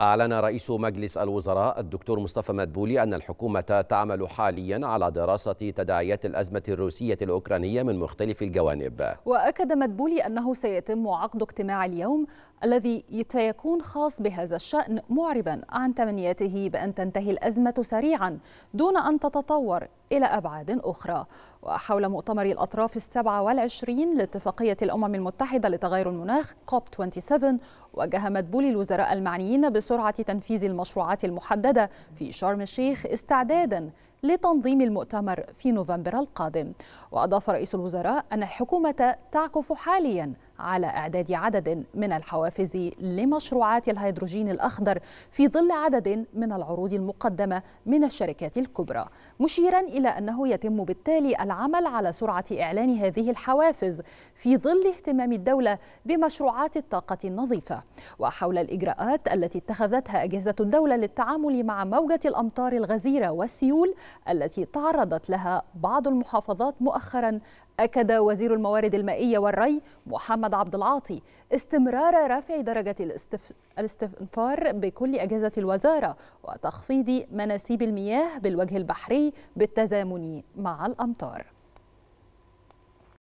أعلن رئيس مجلس الوزراء الدكتور مصطفى مدبولي أن الحكومة تعمل حاليا على دراسة تداعيات الأزمة الروسية الأوكرانية من مختلف الجوانب وأكد مدبولي أنه سيتم عقد اجتماع اليوم الذي سيكون خاص بهذا الشأن معربا عن تمنياته بأن تنتهي الأزمة سريعا دون أن تتطور إلى أبعاد أخرى وحول مؤتمر الأطراف السبعة والعشرين لاتفاقية الأمم المتحدة لتغير المناخ كوب 27 وجه مدبولي الوزراء المعنيين بسرعة تنفيذ المشروعات المحددة في شرم الشيخ استعدادا لتنظيم المؤتمر في نوفمبر القادم وأضاف رئيس الوزراء أن الحكومة تعكف حالياً على إعداد عدد من الحوافز لمشروعات الهيدروجين الأخضر في ظل عدد من العروض المقدمة من الشركات الكبرى مشيرا إلى أنه يتم بالتالي العمل على سرعة إعلان هذه الحوافز في ظل اهتمام الدولة بمشروعات الطاقة النظيفة وحول الإجراءات التي اتخذتها أجهزة الدولة للتعامل مع موجة الأمطار الغزيرة والسيول التي تعرضت لها بعض المحافظات مؤخرا أكد وزير الموارد المائية والري محمد عبد العاطي استمرار رفع درجة الاستف... الاستنفار بكل أجهزة الوزارة وتخفيض مناسيب المياه بالوجه البحري بالتزامن مع الأمطار